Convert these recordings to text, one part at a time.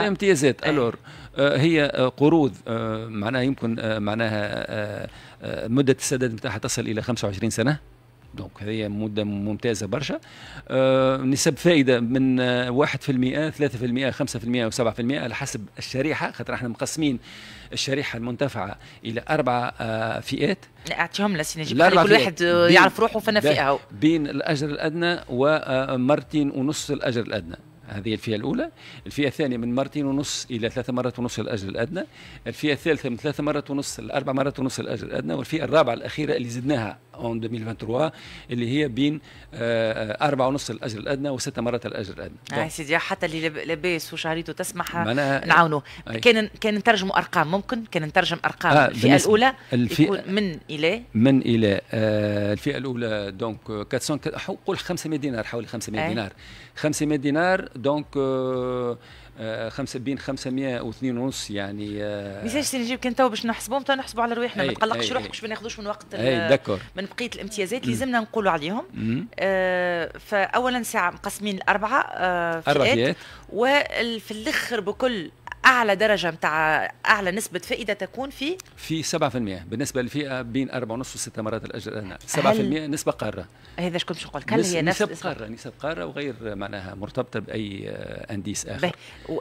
امتيازات الور أه، هي أه، قروض أه، معناها يمكن معناها مده السداد نتاعها تصل الى 25 سنه دونك هذه مده ممتازه برشا نسب فائده من 1% 3% 5% و7% على حسب الشريحه خاطر احنا مقسمين الشريحه المنتفعه الى اربع فئات لا اعطيهم لنا نجيب كل واحد يعرف روحه فين فئه بين الاجر الادنى ومرتين ونص الاجر الادنى هذه الفئة الأولى الفئة الثانية من مرتين ونص إلى ثلاث مرات ونص الأجر الأدنى الفئة الثالثة من ثلاث مرات ونص اربع مرات ونص الأجر الأدنى والفئة الرابعة الأخيرة اللي زدناها اون 2023 اللي هي بين آه، أربعة ونص الأجر الأدنى وست مرات الأجر الأدنى اي آه، سيدي حتى اللي لاباس وشهريته تسمح نعاونه كان كان نترجموا أرقام ممكن كان نترجم أرقام آه الفئة الأولى الفئة من إلى من إلى آه الفئة الأولى دونك 400 قول 500 دينار حوالي 500 دينار 500 دينار دونك euh, euh, خمسة 500 وثنين ونص يعني آه، ميساج سي نجيب كان تو باش نحسبهم تو نحسبوا على رواحنا ما تقلقش روحك باش ما ناخذوش من وقت من بقيه الامتيازات اللي لازمنا نقولوا عليهم آه فاولا ساعه مقسمين الاربعه آه فئات وفي الاخر بكل اعلى درجه نتاع اعلى نسبه فائده تكون في في 7% بالنسبه للفئه بين 4.5 و6 مرات الاجر الانال 7% نسبه قاره هذا شكون باش نقول هل هي نفس نسبه قاره نسب قاره وغير معناها مرتبطه باي آه، انديس اخر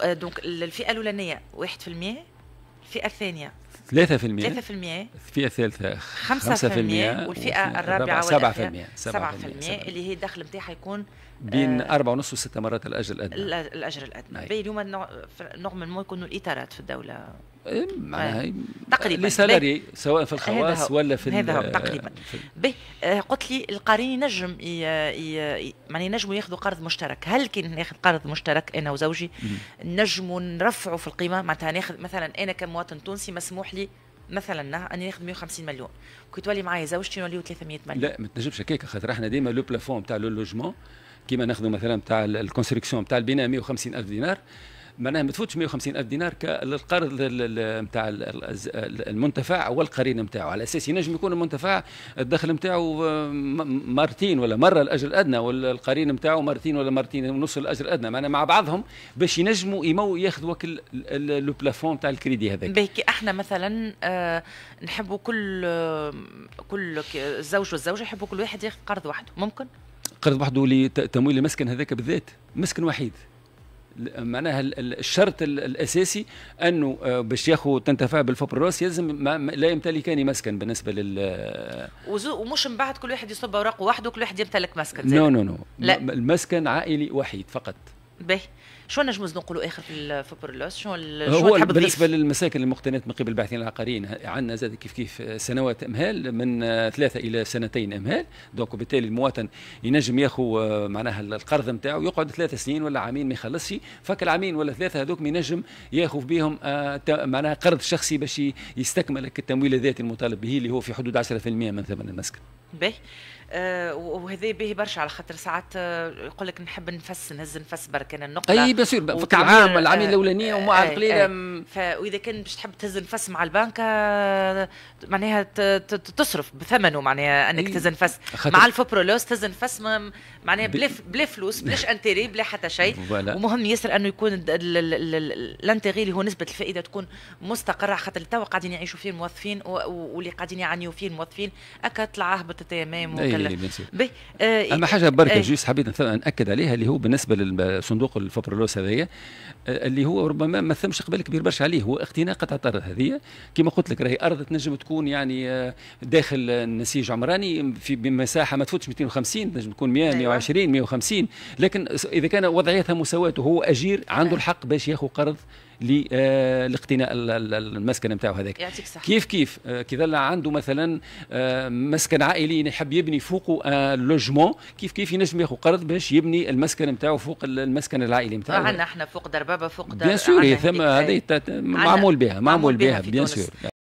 آه، دونك الفئه الاولانيه 1% الفئه الثانيه 3% 3% الفئه الثالثه 5%, والفئه الرابعه 7% 7%, 7% اللي هي الدخل نتاعها يكون آه، بين أربعة ونص وستة مرات الأجر الأدنى الأجر الأدنى اليوم نعم. نورمالمون يكونوا الإطارات في الدولة معناها تقريبا لسالاري سواء في الخواص ولا في هذا هو تقريبا به آه، قلت لي القارين ينجم معناها يعني ينجموا ياخذوا قرض مشترك هل كي ناخذ قرض مشترك انا وزوجي نجموا نرفعوا في القيمه معناتها ناخذ مثلا انا كمواطن تونسي مسموح لي مثلا اني ناخذ 150 مليون كي تولي معايا زوجتي نوليو 300 مليون لا ما تنجمش هكاك خاطر احنا ديما لو بلافون تاع لو لوجمون كيما ناخذوا مثلا تاع الكونستركسيون تاع البناء 150 الف دينار معناها ما تفوتش 150 الف دينار للقرض نتاع المنتفع والقرين نتاعو على اساس ينجم يكون المنتفع الدخل نتاعو مرتين ولا مره الاجر الادنى والقرين نتاعو مرتين ولا مرتين ونص الاجر الادنى معناها مع بعضهم باش ينجموا يمو ياخذوا لو بلافون تاع الكريدي هذاك بكي احنا مثلا آه، نحبوا كل كل الزوج والزوجه يحبوا كل واحد ياخذ قرض وحده ممكن قرض وحده لتمويل المسكن هذاك بالذات مسكن وحيد معناها الشرط الاساسي انه آه، باش ياخذ تنتفع بالفبروس يلزم لا يمتلكان مسكن بالنسبه لل آه، ومش من بعد كل واحد يصب اوراقه وحده كل واحد يمتلك مسكن نو نو نو المسكن عائلي وحيد فقط باهي شو نجمز نقولوا اخر في في برلوس شو تحب بالنسبه للمساكن المقتنات من قبل الباحثين العقاريين عندنا زاد كيف كيف سنوات امهال من ثلاثه الى سنتين امهال دونك وبالتالي المواطن ينجم ياخذ آه، معناها القرض نتاعو يقعد ثلاث سنين ولا عامين ما يخلصش فك العامين ولا ثلاثه هذوك ينجم ياخذ بهم آه، معناها قرض شخصي باش يستكمل التمويل الذاتي المطالب به اللي هو في حدود 10% من ثمن المسكن. باهي وهذا باهي برشا على خاطر ساعات آه، يقول لك نحب نفس نهز نفس برك انا النقطه اي بيان سور كعام العام الاولانيه الاولانيين ومع القليله آه، آه، فاذا كان باش تحب تهز نفس مع البنك آه، معناها تصرف بثمنه معناها انك تهز نفس مع الفوبرولوس تهز نفس معناها بلا فلوس بلاش انتيري بلا حتى شيء ومهم ياسر انه يكون الانتيري اللي هو نسبه الفائده تكون مستقره خاطر توا قاعدين يعيشوا فيه الموظفين واللي قاعدين يعانيوا فيه الموظفين اكا طلع هبط تمام وكلا اما حاجه بركه جيس حبيت ناكد عليها اللي هو بالنسبه لصندوق الفوبرولوس الفيروس هذايا آه، اللي هو ربما ما ثمش قبل كبير برشا عليه هو اختناق قطعه الارض هذه كما قلت لك راهي ارض تنجم تكون يعني آه، داخل النسيج عمراني في بمساحه ما تفوتش 250 تنجم تكون 100 أيوة. 120 150 لكن اذا كان وضعيتها مساواه وهو اجير عنده أيوة. الحق باش ياخذ قرض آه، لاقتناء المسكن نتاعو هذاك كيف كيف آه، كي ظل عنده مثلا آه، مسكن عائلي يحب يبني فوقه لوجمون كيف كيف ينجم ياخذ قرض باش يبني المسكن نتاعو فوق المسكن العائلي نتاعو عندنا احنا فوق دربابه فوق بيان سور هذه معمول بها معمول بها بيان سور